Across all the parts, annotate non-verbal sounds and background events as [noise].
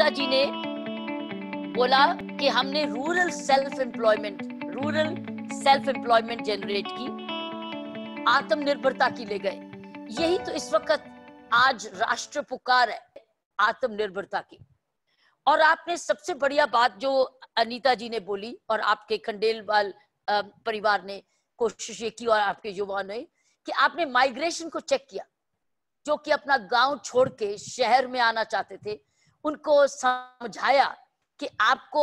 जी ने बोला कि हमने rural self employment rural self employment generate की आत्मनिर्भरता की ले गए यही तो इस वक्त आज राष्ट्र पुकार है आत्मनिर्भरता की और आपने सबसे बढ़िया बात जो अनीता जी ने बोली और आपके खंडेलवाल परिवार ने कोशिश ये की और आपके युवा ने कि आपने माइग्रेशन को चेक किया जो कि अपना गांव छोड़ के शहर में आना चाहते थे उनको समझाया कि आपको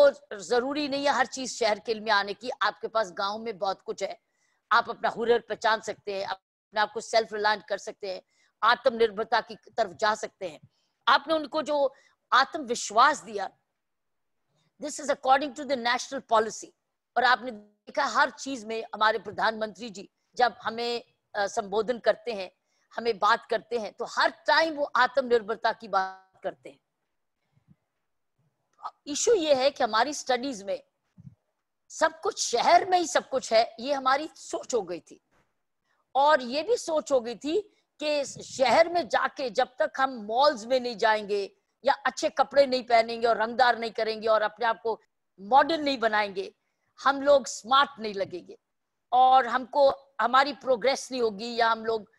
जरूरी नहीं है हर चीज शहर के में आने की आपके पास गांव में बहुत कुछ है आप अपना हुनर पहचान सकते हैं अपने आप को सेल्फ रिलायंट कर सकते हैं आत्मनिर्भरता की तरफ जा सकते हैं आपने उनको जो आत्मविश्वास दिया this is according to the national policy और आपने देखा हर चीज में हमारे प्रधानमंत्री जी जब हमें संबोधन करते हैं हमें बात करते हैं तो हर टाइम वो आत्मनिर्भरता की बात करते हैं इशू ये है कि हमारी स्टडीज में सब कुछ शहर में ही सब कुछ है ये हमारी सोच हो गई थी और ये भी सोच हो गई थी कि शहर में जाके जब तक हम मॉल्स में नहीं जाएंगे या अच्छे कपड़े नहीं पहनेंगे और रंगदार नहीं करेंगे और अपने आप को मॉडर्न नहीं बनाएंगे हम लोग स्मार्ट नहीं लगेंगे और हमको हमारी प्रोग्रेस नहीं होगी या हम लोग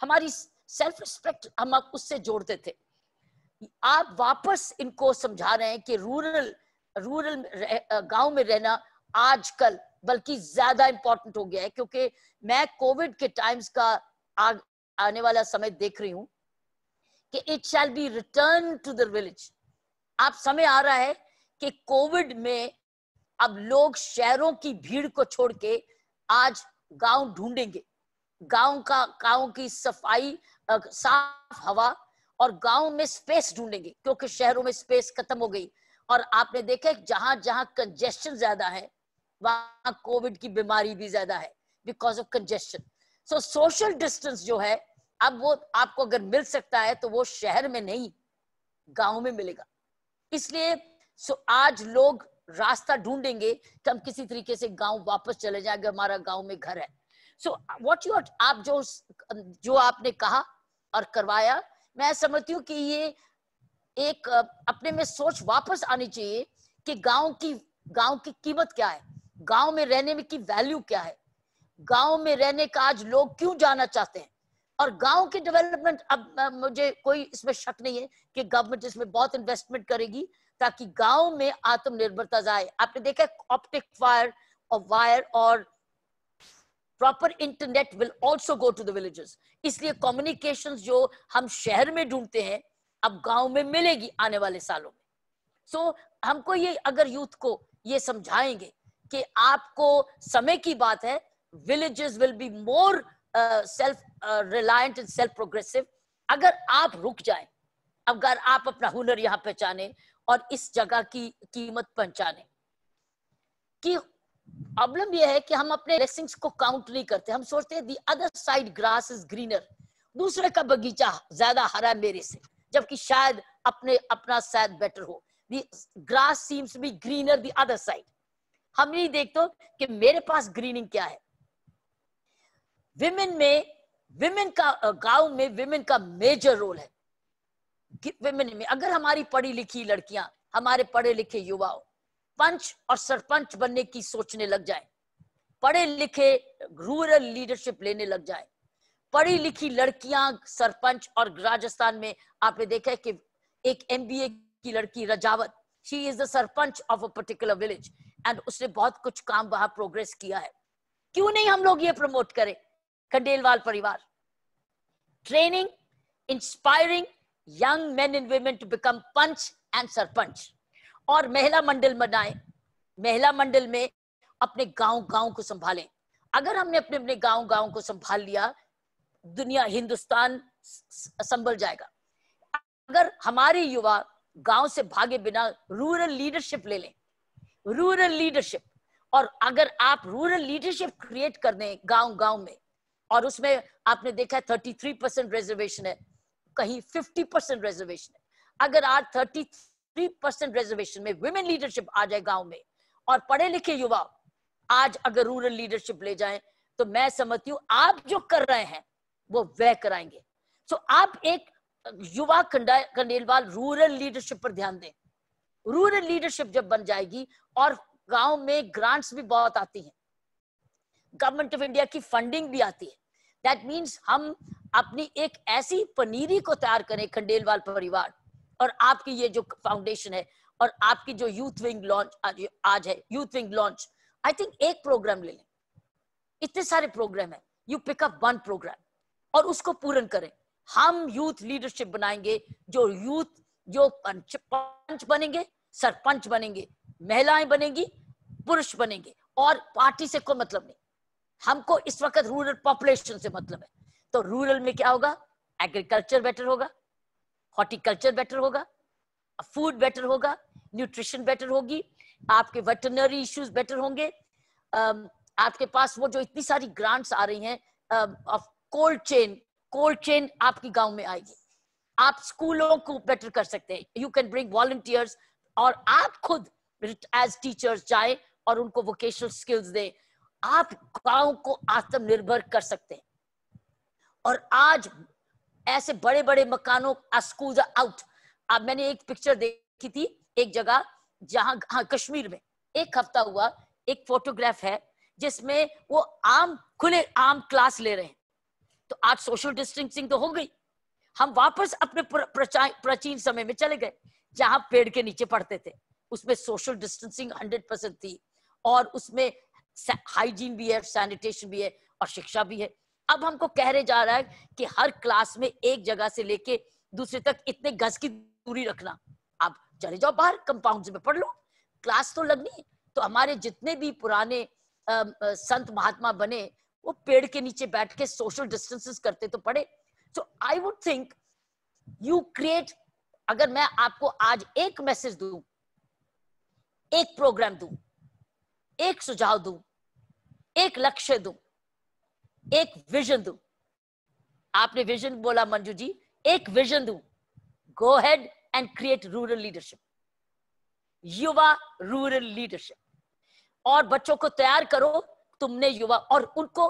हमारी सेल्फ रिस्पेक्ट हम उससे जोड़ते थे आप वापस इनको समझा रहे हैं कि रूरल रूरल गांव में रहना आजकल बल्कि ज्यादा इंपॉर्टेंट हो गया है क्योंकि मैं कोविड के टाइम्स का आ, आने वाला समय देख रही हूं कि it shall be return to the village आप समय आ रहा है कि कोविड में अब लोग शहरों की भीड़ को छोड़ के आज गांव ढूंढेंगे गांव का गांव की सफाई साफ हवा और गांव में स्पेस ढूंढेंगे क्योंकि शहरों में स्पेस खत्म हो गई और आपने देखा जहां जहां कंजेशन ज्यादा है वहां कोविड की बीमारी भी ज्यादा है because of congestion so social distance जो है अब वो आपको अगर मिल सकता है तो वो शहर में नहीं गांव में मिलेगा इसलिए सो आज लोग रास्ता ढूंढेंगे कि हम किसी तरीके से गांव वापस चले जाएंगे हमारा गांव में घर है सो व्हाट यू आप जो जो आपने कहा और करवाया मैं समझती हूँ कि ये एक अपने में सोच वापस आनी चाहिए कि गांव की गांव की कीमत क्या है गांव में रहने में की वैल्यू क्या है गांव में रहने का आज लोग क्यों जाना चाहते हैं और गांव की डेवलपमेंट अब मुझे कोई इसमें शक नहीं है कि गवर्नमेंट इसमें बहुत इन्वेस्टमेंट करेगी ताकि गांव में आत्मनिर्भरता जाए आपने देखा ऑप्टिक फायर और वायर और proper internet will also go to villages इसलिए कॉम्युनिकेशन जो हम शहर में ढूंढते हैं अब गांव में मिलेगी आने वाले सालों में सो so, हमको ये अगर यूथ को ये समझाएंगे कि आपको समय की बात है villages will be more self reliant and self progressive अगर आप रुक जाए अगर आप अपना हुनर यहां पहचाने और इस जगह की कीमत पहचाने कि प्रॉब्लम यह है कि हम अपने ब्लेसिंग्स को काउंट नहीं करते हम सोचते हैं the other side grass is greener दूसरे का बगीचा ज्यादा हरा मेरे से जबकि शायद अपने अपना शायद बेटर हो the grass seems be greener the other side हम नहीं देखते कि मेरे पास ग्रीनिंग क्या है विमेन में विमेन का गांव में विमेन का मेजर रोल है विमेन में अगर हमारी पढ़ी लिखी लड़कियां हमारे पढ़े लिखे युवाओं पंच और सरपंच बनने की सोचने लग जाए पढ़े लिखे रूरल लीडरशिप लेने लग जाए पढ़ी लिखी लड़कियां सरपंच और राजस्थान में आपने देखा है कि एक एमबीए की लड़की Rajawat she is the sarpanch of a particular village and उसने बहुत कुछ काम वहां प्रोग्रेस किया है क्यों नहीं हम लोग ये प्रमोट करें खंडेलवाल परिवार training inspiring young men and women to become panch and sarpanch और महिला मंडल बनाए महिला मंडल में अपने गांव गांव को संभालें अगर हमने अपने अपने गांव गांव को संभाल लिया दुनिया हिंदुस्तान संभल जाएगा अगर हमारे युवा गांव से भागे बिना रूरल लीडरशिप ले लें रूरल लीडरशिप और अगर आप रूरल लीडरशिप क्रिएट कर दें गांव गांव में और उसमें आपने देखा है थर्टी थ्री परसेंट रिजर्वेशन है कहीं फिफ्टी परसेंट रिजर्वेशन है अगर आज थर्टी थ्री परसेंट रिजर्वेशन में वुमेन लीडरशिप आ जाए गांव में और पढ़े लिखे युवा आज अगर रूरल लीडरशिप ले जाए तो मैं समझती हूँ आप जो कर रहे हैं वो वह कराएंगे सो so, आप एक युवा कंडेलवाल रूरल लीडरशिप पर ध्यान दें रूरल लीडरशिप जब बन जाएगी और गांव में ग्रांट्स भी बहुत आती हैं गवर्नमेंट ऑफ इंडिया की फंडिंग भी आती है दैट मींस हम अपनी एक ऐसी पनीरी को तैयार करें खंडेलवाल परिवार और आपकी ये जो फाउंडेशन है और आपकी जो यूथ विंग लॉन्च आज है youth wing launch I think एक प्रोग्राम ले लें इतने सारे प्रोग्राम है यू पिकअप वन प्रोग्राम और उसको पूर्ण करें हम यूथ लीडरशिप बनाएंगे जो यूथ जो पंच पंच बनेंगे सरपंच बनेंगे महिलाएं बनेंगी पुरुष बनेंगे और पार्टी से कोई मतलब नहीं हमको इस वक्त रूरल पॉपुलेशन से मतलब है तो रूरल में क्या होगा एग्रीकल्चर बेटर होगा हॉर्टिकल्चर बेटर होगा फूड बेटर होगा न्यूट्रिशन बेटर होगी आपके वेटनरी इश्यूज बेटर होंगे आपके पास वो जो इतनी सारी ग्रांट्स आ रही हैं of cold chain cold chain आपके गांव में आएगी आप स्कूलों को बेटर कर सकते हैं यू कैन ब्रिंग वॉलंटियर्स और आप खुद एज टीचर्स जाए और उनको वोकेशनल स्किल्स दे आप गांव को आत्मनिर्भर कर सकते हैं और आज ऐसे बड़े बड़े मकानों स्कूल आउट अब मैंने एक पिक्चर देखी थी एक जगह जहां हाँ कश्मीर में एक हफ्ता हुआ एक फोटोग्राफ है जिसमें वो आम खुले आम क्लास ले रहे हैं तो आज सोशल डिस्टेंसिंग तो हो गई हम वापस अपने प्राचीन समय में चले गए जहां पेड़ के नीचे पढ़ते थे उसमें सोशल डिस्टेंसिंग हंड्रेड परसेंट थी और उसमें हाइजीन भी है सैनिटेशन भी है और शिक्षा भी है अब हमको कह रहे जा रहा है कि हर क्लास में एक जगह से लेके दूसरे तक इतने गज की दूरी रखना आप चले जाओ बाहर कंपाउंड में पढ़ लो क्लास तो लगनी है तो हमारे जितने भी पुराने आ, संत महात्मा बने वो पेड़ के नीचे बैठ के सोशल डिस्टेंसेस करते तो पड़े so I would think you create अगर मैं आपको आज एक मैसेज दू एक प्रोग्राम दू एक सुझाव दू एक लक्ष्य दू एक विजन दू आपने विजन बोला मंजू जी एक vision to go head and create rural leadership युवा रूरल लीडरशिप और बच्चों को तैयार करो तुमने युवा और उनको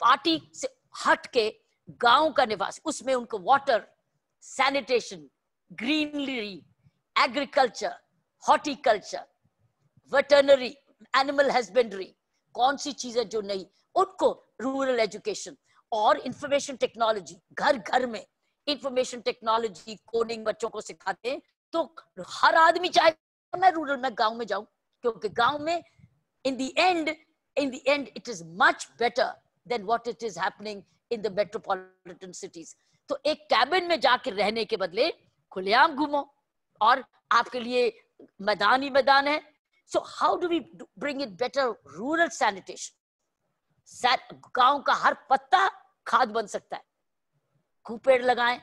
पार्टी से हट के गांव का निवास उसमें उनको water sanitation greenery agriculture horticulture veterinary animal husbandry कौन सी चीजें जो नहीं उनको रूरल एजुकेशन और इंफॉर्मेशन टेक्नोलॉजी घर घर में इंफॉर्मेशन टेक्नोलॉजी कोडिंग बच्चों को सिखाते हैं तो हर आदमी चाहे मैं रूरल में गांव में जाऊं क्योंकि गांव में in the end in the end it is much better than what it is happening in the metropolitan cities तो एक कैबिन में जाकर रहने के बदले खुलेआम घूमो और आपके लिए मैदान ही मैदान है so how do we bring it better rural sanitation गांव का हर पत्ता खाद बन सकता है कुपेड़ पेड़ लगाएं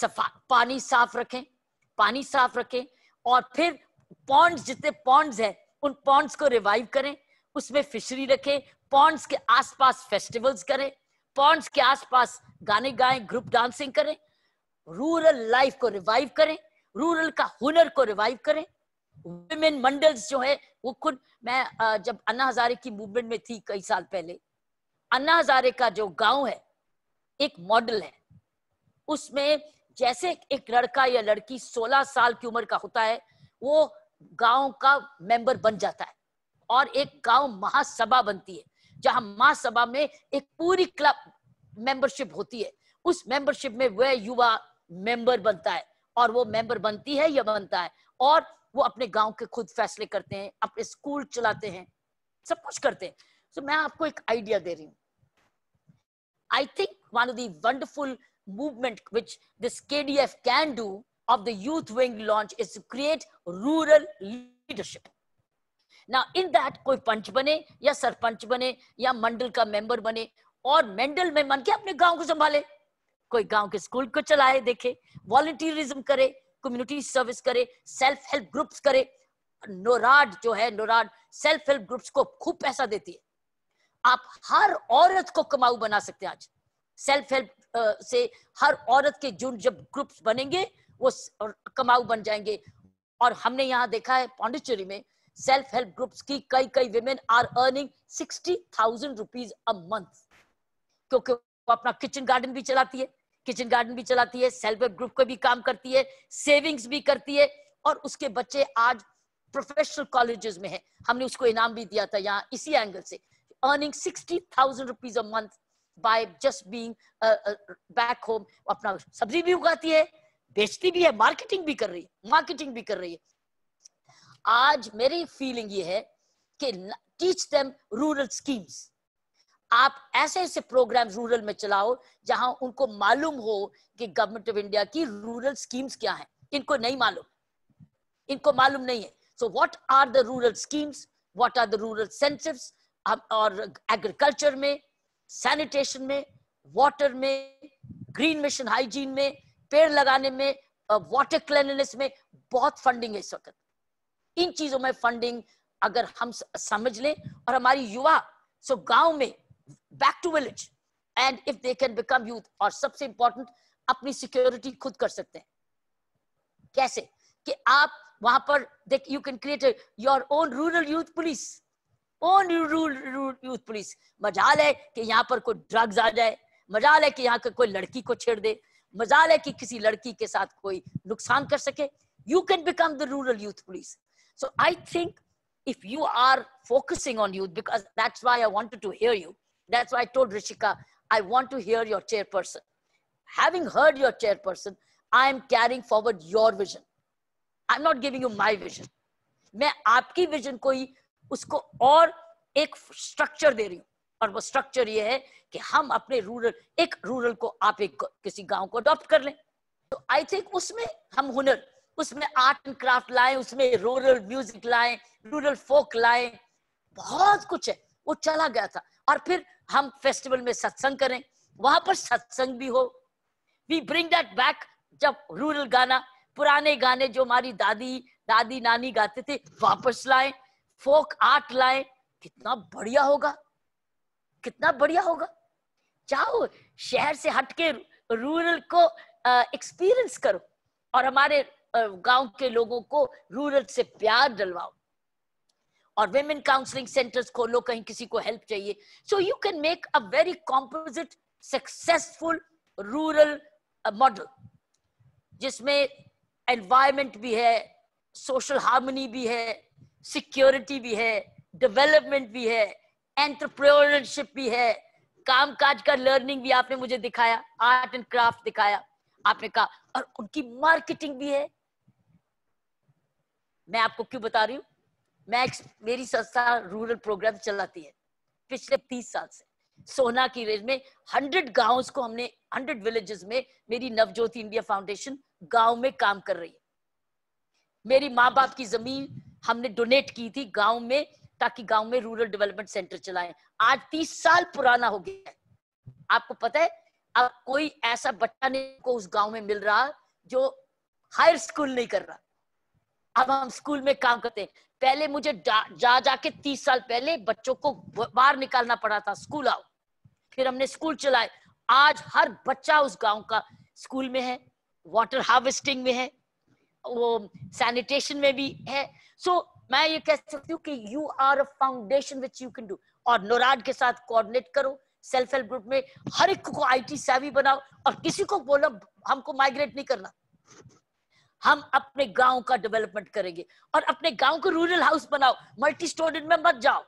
सफा पानी साफ रखें पानी साफ रखें और फिर पॉन्ड्स जितने पॉन्ड्स हैं उन पॉन्ड्स को रिवाइव करें उसमें फिशरी रखें पॉन्ड्स के आसपास फेस्टिवल्स करें पॉन्ड्स के आसपास गाने गाएं ग्रुप डांसिंग करें रूरल लाइफ को रिवाइव करें रूरल का हुनर को रिवाइव करें वुमेन मंडल्स जो है वो खुद मैं जब अन्ना हजारे की मूवमेंट में थी कई साल पहले अन्ना हजारे का जो गांव है एक मॉडल है उसमें जैसे एक लड़का या लड़की 16 साल की उम्र का होता है वो गांव का मेंबर बन जाता है और एक गांव महासभा बनती है जहां महासभा में एक पूरी क्लब मेंबरशिप होती है उस मेंबरशिप में वह युवा मेंबर बनता है और वो मेंबर बनती है या बनता है और वो अपने गांव के खुद फैसले करते हैं अपने स्कूल चलाते हैं सब कुछ करते हैं so, मैं आपको एक आइडिया दे रही हूँ I think one of the wonderful movement which this KDF can do of the youth wing launch is to create rural leadership. Now, in that कोई पंच बने या सरपंच बने या मंडल का मेंबर बने और मंडल में मन के अपने गांव को संभाले कोई गांव के स्कूल को चलाए देखे वॉलंटियरिज्म करे कम्युनिटी सर्विस करे सेल्फ हेल्प ग्रुप्स करे नोराड जो है नोराड सेल्फ हेल्प ग्रुप्स को खूब पैसा देती है आप हर औरत को कमाऊ बना सकते हैं आज सेल्फ हेल्प से हर औरत के जुन जब ग्रुप्स बनेंगे वो कमाऊ बन जाएंगे और हमने यहाँ देखा है पांडिचेरी में सेल्फ हेल्प ग्रुप्स की कई कई women are earning sixty thousand rupees a month क्योंकि वो अपना किचन गार्डन भी चलाती है किचन गार्डन भी चलाती है सेल्फ हेल्प ग्रुप का भी काम करती है सेविंग्स भी करती है और उसके बच्चे आज प्रोफेशनल कॉलेजेस में है हमने उसको इनाम भी दिया था यहाँ इसी एंगल से earning 60,000 rupees a month by just being uh, uh, back home. अपना सब्जी भी उगाती है बेचती भी है मार्केटिंग भी कर रही है मार्केटिंग भी कर रही है आज मेरी फीलिंग ये है कि टीच देम रूरल स्कीम्स आप ऐसे ऐसे प्रोग्राम रूरल में चलाओ जहां उनको मालूम हो कि गवर्नमेंट ऑफ इंडिया की रूरल स्कीम्स क्या हैं इनको नहीं मालूम इनको मालूम नहीं है so what are the rural schemes what are the rural incentives और एग्रीकल्चर में सैनिटेशन में वाटर में ग्रीन मिशन हाइजीन में पेड़ लगाने में वाटर क्लिननेस में बहुत फंडिंग है इस वक्त इन चीजों में फंडिंग अगर हम समझ लें और हमारी युवा सो गांव में back to village and if they can become youth और सबसे इंपॉर्टेंट अपनी सिक्योरिटी खुद कर सकते हैं कैसे कि आप वहां पर देख you can create your own rural youth police only rule rule youth police मजाल है कि यहाँ पर कोई ड्रग्स आ जाए मजाल है कि यहाँ का कोई लड़की को छेड़ दे मजाल है कि किसी लड़की के साथ कोई नुकसान कर सके you can become the rural youth police so I think if you are focusing on youth because that's why I want to hear you that's why told Rishika I want to hear your chairperson having heard your chairperson I am carrying forward your vision I am not giving you my vision मैं आपकी vision को ही उसको और एक structure दे रही हूँ और वो स्ट्रक्चर ये है कि हम अपने रूरल एक रूरल को आप एक किसी गांव को अडॉप्ट कर लें तो आई थिंक उसमें हम हुनर उसमें आर्ट एंड क्राफ्ट लाए उसमें रूरल म्यूजिक लाए रूरल फोक लाए बहुत कुछ है वो चला गया था और फिर हम फेस्टिवल में सत्संग करें वहां पर सत्संग भी हो वी ब्रिंग दैट बैक जब रूरल गाना पुराने गाने जो हमारी दादी दादी नानी गाते थे वापस लाए फोक आर्ट लाए कितना बढ़िया होगा कितना बढ़िया होगा जाओ शहर से हटके रूरल को एक्सपीरियंस करो और हमारे गांव के लोगों को रूरल से प्यार डलवाओ और वेमेन काउंसलिंग सेंटर्स खोलो कहीं किसी को हेल्प चाहिए so you can make a very composite successful rural model जिसमें एनवायरमेंट भी है सोशल हार्मनी भी है सिक्योरिटी भी है डेवलपमेंट भी है एंटरप्रेन्योरशिप भी है काम काज का लर्निंग भी आपने मुझे दिखाया आर्ट एंड क्राफ्ट दिखाया आपने कहा और उनकी मार्केटिंग भी है मैं आपको क्यों बता रही हूं मैं मेरी संस्था रूरल प्रोग्राम चलाती है पिछले तीस साल से सोना की रेंज में हंड्रेड गांव को हमने हंड्रेड विलेजेस में मेरी नवज्योति इंडिया फाउंडेशन गांव में काम कर रही है मेरी माँ बाप की जमीन हमने डोनेट की थी गांव में ताकि गांव में रूरल डेवलपमेंट सेंटर चलाएं आज तीस साल पुराना हो गया है आपको पता है अब कोई ऐसा बच्चा नहीं को उस गांव में मिल रहा जो हायर स्कूल नहीं कर रहा अब हम स्कूल में काम करते हैं पहले मुझे जा जाके तीस साल पहले बच्चों को बाहर निकालना पड़ा था स्कूल आओ फिर हमने स्कूल चलाए आज हर बच्चा उस गांव का स्कूल में है वाटर हार्वेस्टिंग में है वो सैनिटेशन में भी है सो so, मैं ये कह सकती हूँ कि you are a foundation which you can do और नोराड के साथ कोऑर्डिनेट करो सेल्फ हेल्प ग्रुप में हर एक को आईटी सेवी बनाओ और किसी को बोलो हमको माइग्रेट नहीं करना हम अपने गांव का डेवलपमेंट करेंगे और अपने गांव को रूरल हाउस बनाओ मल्टी स्टोरेज में मत जाओ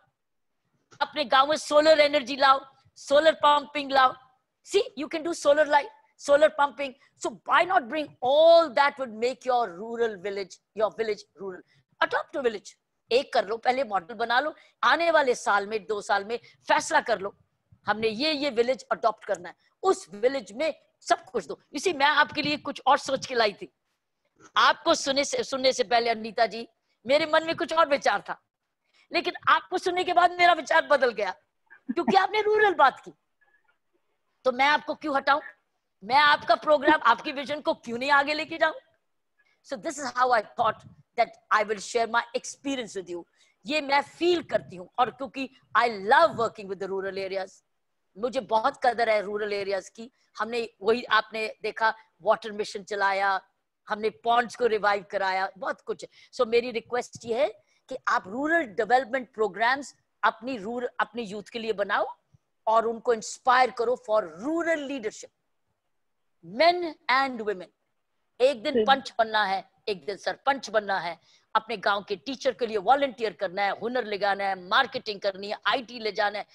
अपने गांव में सोलर एनर्जी लाओ सोलर पंपिंग लाओ see you can do solar light solar pumping. So why not bring all that would make your rural village, your village rural, adopt a village. एक कर लो पहले मॉडल बना लो आने वाले साल में दो साल में फैसला कर लो हमने ये ये विलेज अडॉप्ट करना है उस विलेज में सब कुछ दो इसी मैं आपके लिए कुछ और सोच के लाई थी आपको सुने से सुनने से पहले अनीता जी मेरे मन में कुछ और विचार था लेकिन आपको सुनने के बाद मेरा विचार बदल गया क्योंकि आपने रूरल बात की तो मैं आपको क्यों हटाऊं मैं आपका प्रोग्राम आपकी विजन को क्यों नहीं आगे लेके जाऊं so this is how I thought that I will share my experience with you ये मैं फील करती हूँ और क्योंकि I love working with rural areas मुझे बहुत कदर है रूरल एरियाज की हमने वही आपने देखा वाटर मिशन चलाया हमने पॉन्ड्स को रिवाइव कराया बहुत कुछ सो so, मेरी रिक्वेस्ट ये है कि आप रूरल डेवलपमेंट प्रोग्राम्स अपनी रूर अपने यूथ के लिए बनाओ और उनको इंस्पायर करो for rural leadership men and women एक दिन पंच बनना है एक दिन सरपंच बनना है अपने गांव के टीचर के लिए वॉलंटियर करना है हुनर ले जाना है मार्केटिंग करनी है आईटी ले जाना है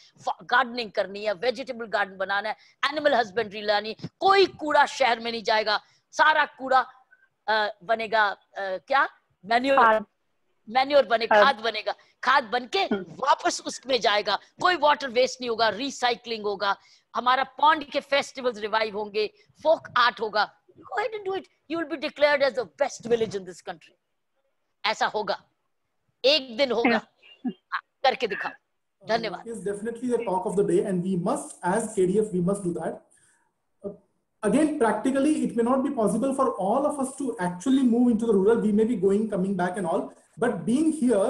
गार्डनिंग करनी है वेजिटेबल गार्डन बनाना है एनिमल हस्बेंड्री लानी कोई कूड़ा शहर में नहीं जाएगा सारा कूड़ा बनेगा आ, क्या मैन्योर मैन्योर बने खाद बनेगा खाद बन के हम्म। वापस उसमें जाएगा कोई वाटर वेस्ट नहीं होगा रिसाइकलिंग होगा हमारा पॉन्ड के फेस्टिवल्स रिवाइव होंगे फोक आर्ट होगा go head and do it you will be declared as the best village in this country ऐसा होगा एक दिन होगा [laughs] करके दिखाओ धन्यवाद is definitely the talk of the day and we must as KDF we must do that again practically it may not be possible for all of us to actually move into the rural we may be going coming back and all but being here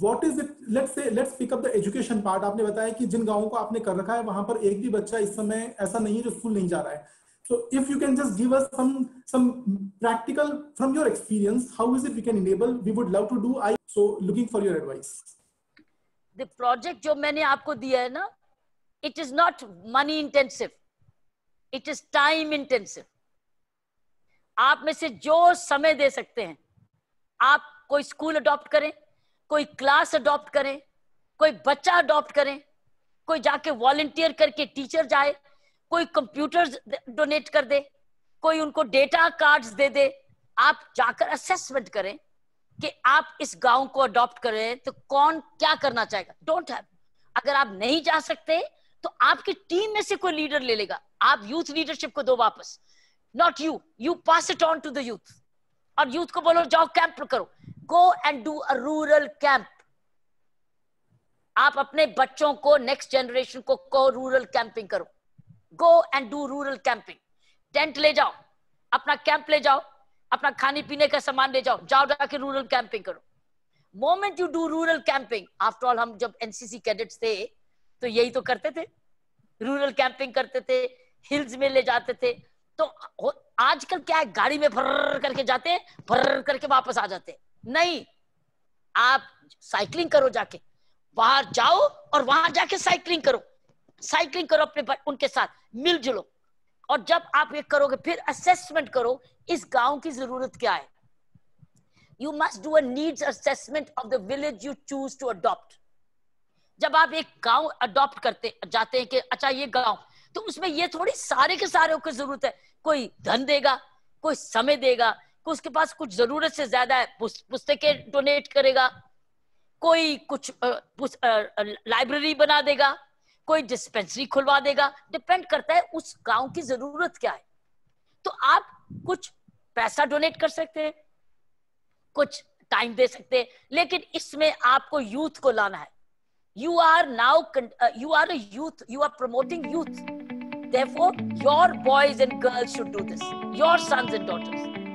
what is it let say let's pick up the education part आपने बताया कि जिन गांवों को आपने कर रखा है वहां पर एक भी बच्चा इस समय ऐसा नहीं है जो स्कूल नहीं जा रहा है so if you can just give us some practical from your experience how is it we can enable we would love to do I so looking for your advice the project जो मैंने आपको दिया है ना it is not money intensive it is time intensive आप में से जो समय दे सकते हैं आप कोई स्कूल अडॉप्ट करें कोई क्लास अडॉप्ट करें कोई बच्चा अडॉप्ट करें कोई जाके वॉलंटियर करके टीचर जाए कोई कंप्यूटर डोनेट कर दे कोई उनको डेटा कार्ड्स दे दे आप जाकर असेसमेंट करें कि आप इस गांव को अडॉप्ट करें तो कौन क्या करना चाहेगा डोंट हैव अगर आप नहीं जा सकते तो आपकी टीम में से कोई लीडर ले लेगा आप यूथ लीडरशिप को दो वापस not you you pass it on to the youth और यूथ को बोलो जाओ कैंप करो go and do a rural camp आप अपने बच्चों को नेक्स्ट जनरेशन को को रूरल कैंपिंग करो go and do rural camping tent ले जाओ अपना कैंप ले जाओ अपना खाने पीने का सामान ले जाओ जाओ जाके रूरल कैंपिंग करो moment you do rural camping after all हम जब एनसीसी कैडेट्स थे तो यही तो करते थे रूरल कैंपिंग करते थे हिल्स में ले जाते थे तो आजकल क्या है गाड़ी में भर करके जाते भर करके वापस आ जाते नहीं आप साइकिलिंग करो जाके बाहर जाओ और वहां जाके साइकिलिंग करो साइकिलिंग करो अपने उनके साथ मिलजुलो और जब आप ये करोगे फिर असेसमेंट करो इस गांव की जरूरत क्या है you must do a needs assessment of the village you choose to adopt जब आप एक गांव अडॉप्ट करते जाते हैं कि अच्छा ये गांव तो उसमें ये थोड़ी सारे के सारे की जरूरत है कोई धन देगा कोई समय देगा कि उसके पास कुछ जरूरत से ज्यादा है पुस्तकें डोनेट करेगा कोई कुछ लाइब्रेरी बना देगा कोई डिस्पेंसरी खुलवा देगा डिपेंड करता है उस गांव की जरूरत क्या है तो आप कुछ पैसा डोनेट कर सकते हैं कुछ टाइम दे सकते हैं लेकिन इसमें आपको यूथ को लाना है you are now you are youth you are promoting youth your therefore your boys and girls should do this your sons and daughters